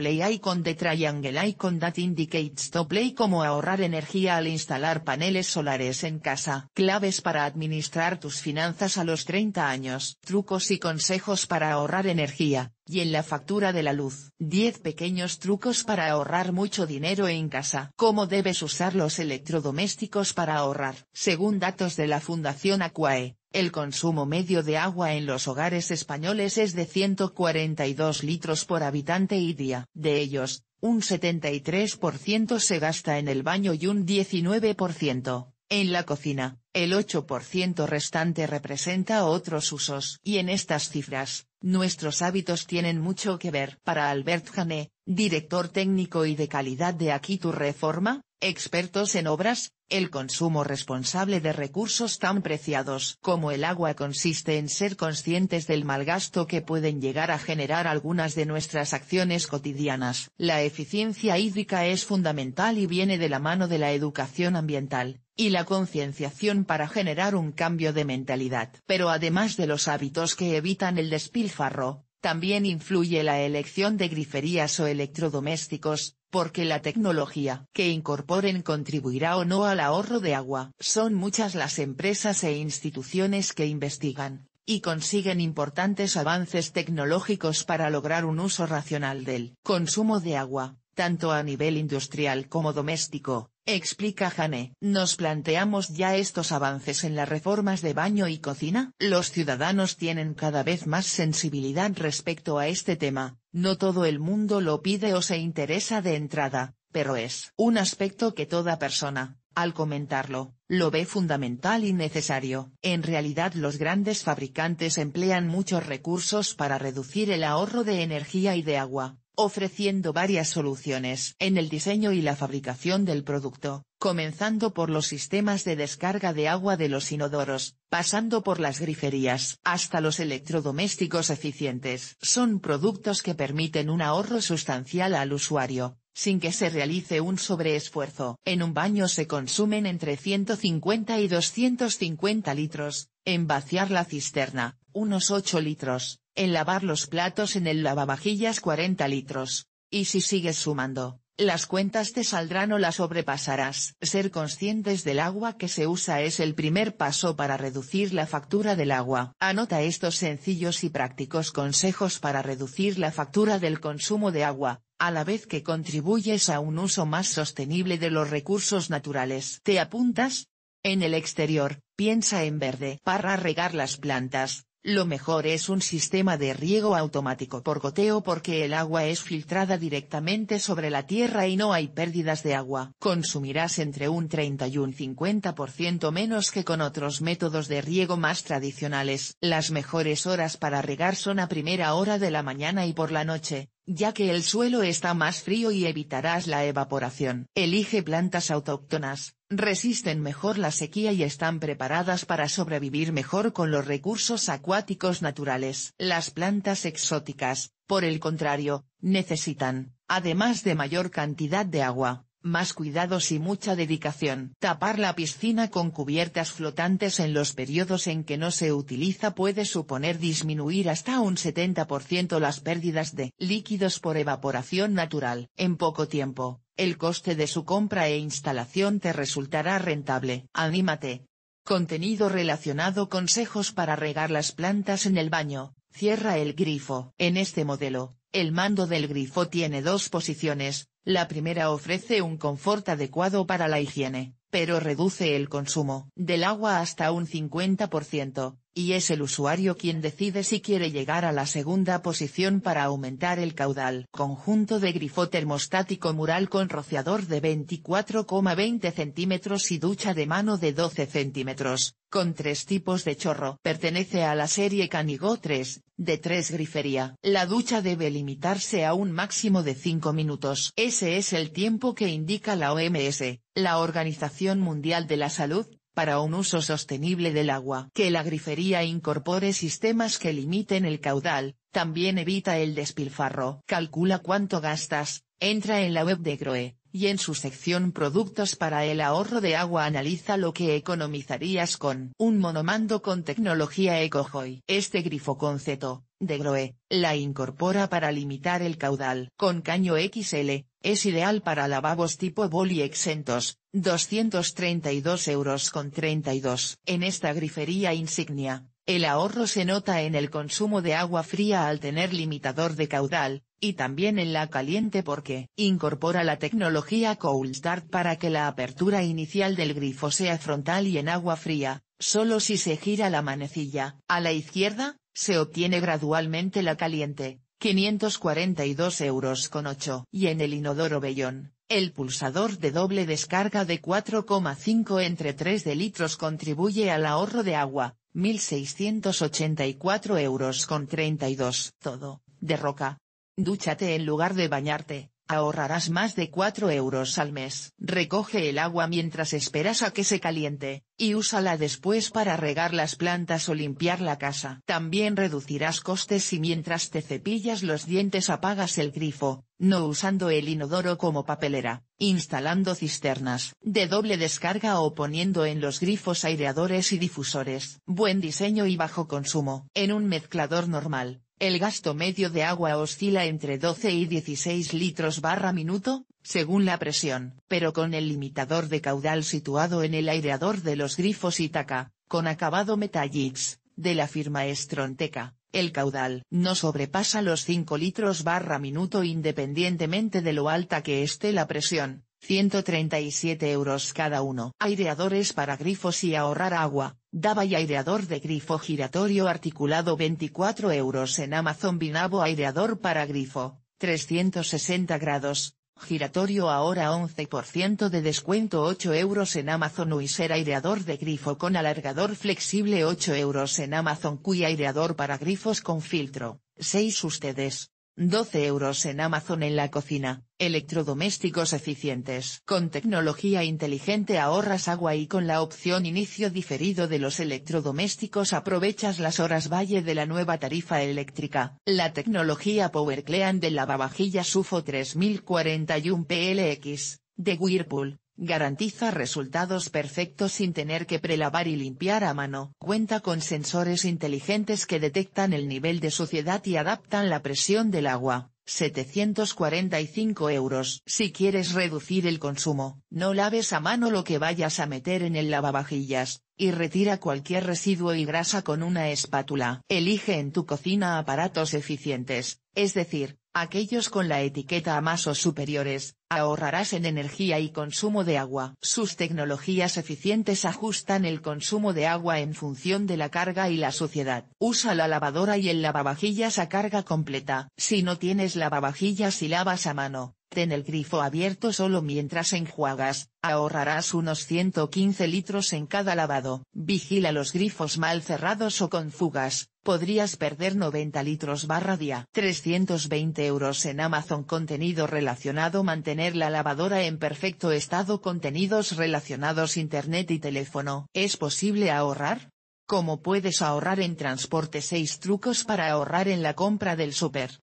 play icon de triangle icon that indicates to play como ahorrar energía al instalar paneles solares en casa. Claves para administrar tus finanzas a los 30 años. Trucos y consejos para ahorrar energía y en la factura de la luz. 10 pequeños trucos para ahorrar mucho dinero en casa. ¿Cómo debes usar los electrodomésticos para ahorrar? Según datos de la Fundación Aquae, el consumo medio de agua en los hogares españoles es de 142 litros por habitante y día. De ellos, un 73% se gasta en el baño y un 19% en la cocina, el 8% restante representa otros usos. Y en estas cifras, Nuestros hábitos tienen mucho que ver. Para Albert Jané, director técnico y de calidad de Aquí tu reforma, expertos en obras, el consumo responsable de recursos tan preciados como el agua consiste en ser conscientes del mal gasto que pueden llegar a generar algunas de nuestras acciones cotidianas. La eficiencia hídrica es fundamental y viene de la mano de la educación ambiental, y la concienciación para generar un cambio de mentalidad. Pero además de los hábitos que evitan el despilfarro, también influye la elección de griferías o electrodomésticos, porque la tecnología que incorporen contribuirá o no al ahorro de agua. Son muchas las empresas e instituciones que investigan, y consiguen importantes avances tecnológicos para lograr un uso racional del consumo de agua, tanto a nivel industrial como doméstico, explica Jané. ¿Nos planteamos ya estos avances en las reformas de baño y cocina? Los ciudadanos tienen cada vez más sensibilidad respecto a este tema, no todo el mundo lo pide o se interesa de entrada, pero es un aspecto que toda persona, al comentarlo, lo ve fundamental y necesario. En realidad los grandes fabricantes emplean muchos recursos para reducir el ahorro de energía y de agua, ofreciendo varias soluciones en el diseño y la fabricación del producto, comenzando por los sistemas de descarga de agua de los inodoros, pasando por las griferías hasta los electrodomésticos eficientes. Son productos que permiten un ahorro sustancial al usuario, sin que se realice un sobreesfuerzo. En un baño se consumen entre 150 y 250 litros, en vaciar la cisterna, unos 8 litros en lavar los platos en el lavavajillas 40 litros. Y si sigues sumando, las cuentas te saldrán o las sobrepasarás. Ser conscientes del agua que se usa es el primer paso para reducir la factura del agua. Anota estos sencillos y prácticos consejos para reducir la factura del consumo de agua, a la vez que contribuyes a un uso más sostenible de los recursos naturales. ¿Te apuntas? En el exterior, piensa en verde para regar las plantas, lo mejor es un sistema de riego automático por goteo porque el agua es filtrada directamente sobre la tierra y no hay pérdidas de agua. Consumirás entre un 30 y un 50% menos que con otros métodos de riego más tradicionales. Las mejores horas para regar son a primera hora de la mañana y por la noche, ya que el suelo está más frío y evitarás la evaporación. Elige plantas autóctonas, resisten mejor la sequía y están preparadas para sobrevivir mejor con los recursos acuáticos naturales. Las plantas exóticas, por el contrario, necesitan, además de mayor cantidad de agua, más cuidados y mucha dedicación. Tapar la piscina con cubiertas flotantes en los periodos en que no se utiliza puede suponer disminuir hasta un 70% las pérdidas de líquidos por evaporación natural. En poco tiempo, el coste de su compra e instalación te resultará rentable. Anímate. Contenido relacionado Consejos para regar las plantas en el baño, cierra el grifo. En este modelo, el mando del grifo tiene dos posiciones, la primera ofrece un confort adecuado para la higiene, pero reduce el consumo del agua hasta un 50%, y es el usuario quien decide si quiere llegar a la segunda posición para aumentar el caudal. Conjunto de grifo termostático mural con rociador de 24,20 centímetros y ducha de mano de 12 centímetros, con tres tipos de chorro. Pertenece a la serie Canigo 3, de tres grifería. La ducha debe limitarse a un máximo de 5 minutos. Ese es el tiempo que indica la OMS, la Organización Mundial de la Salud, para un uso sostenible del agua. Que la grifería incorpore sistemas que limiten el caudal, también evita el despilfarro. Calcula cuánto gastas, entra en la web de GROE, y en su sección Productos para el ahorro de agua analiza lo que economizarías con un monomando con tecnología EcoJoy. Este grifo concepto de Groe, la incorpora para limitar el caudal. Con caño XL, es ideal para lavabos tipo boli exentos, 232 euros con En esta grifería insignia, el ahorro se nota en el consumo de agua fría al tener limitador de caudal, y también en la caliente porque incorpora la tecnología Cold Start para que la apertura inicial del grifo sea frontal y en agua fría, solo si se gira la manecilla. A la izquierda, se obtiene gradualmente la caliente, 542 euros con 8. Y en el inodoro Bellón, el pulsador de doble descarga de 4,5 entre 3 de litros contribuye al ahorro de agua, 1.684 euros con 32. Todo, de roca. Dúchate en lugar de bañarte, ahorrarás más de 4 euros al mes. Recoge el agua mientras esperas a que se caliente, y úsala después para regar las plantas o limpiar la casa. También reducirás costes si mientras te cepillas los dientes apagas el grifo, no usando el inodoro como papelera, instalando cisternas de doble descarga o poniendo en los grifos aireadores y difusores. Buen diseño y bajo consumo. En un mezclador normal, el gasto medio de agua oscila entre 12 y 16 litros barra minuto, según la presión, pero con el limitador de caudal situado en el aireador de los grifos Itaca, con acabado Metallix, de la firma Estronteca, el caudal no sobrepasa los 5 litros barra minuto independientemente de lo alta que esté la presión, 137 euros cada uno. Aireadores para grifos y ahorrar agua, Daba y aireador de grifo giratorio articulado 24 euros en Amazon Binabo aireador para grifo, 360 grados, giratorio ahora 11% de descuento 8 euros en Amazon Uiser aireador de grifo con alargador flexible 8 euros en Amazon Cui aireador para grifos con filtro, 6 ustedes, 12 euros en Amazon en la cocina, electrodomésticos eficientes. Con tecnología inteligente ahorras agua y con la opción inicio diferido de los electrodomésticos aprovechas las horas valle de la nueva tarifa eléctrica. La tecnología PowerClean de lavavajillas Sufo 3041 PLX, de Whirlpool, Garantiza resultados perfectos sin tener que prelavar y limpiar a mano. Cuenta con sensores inteligentes que detectan el nivel de suciedad y adaptan la presión del agua. 745 euros. Si quieres reducir el consumo, no laves a mano lo que vayas a meter en el lavavajillas, y retira cualquier residuo y grasa con una espátula. Elige en tu cocina aparatos eficientes, es decir, Aquellos con la etiqueta masos superiores, ahorrarás en energía y consumo de agua. Sus tecnologías eficientes ajustan el consumo de agua en función de la carga y la suciedad. Usa la lavadora y el lavavajillas a carga completa. Si no tienes lavavajillas y lavas a mano, Ten el grifo abierto solo mientras enjuagas, ahorrarás unos 115 litros en cada lavado. Vigila los grifos mal cerrados o con fugas, podrías perder 90 litros barra día. 320 euros en Amazon Contenido relacionado Mantener la lavadora en perfecto estado Contenidos relacionados Internet y teléfono. ¿Es posible ahorrar? ¿Cómo puedes ahorrar en transporte 6 trucos para ahorrar en la compra del súper.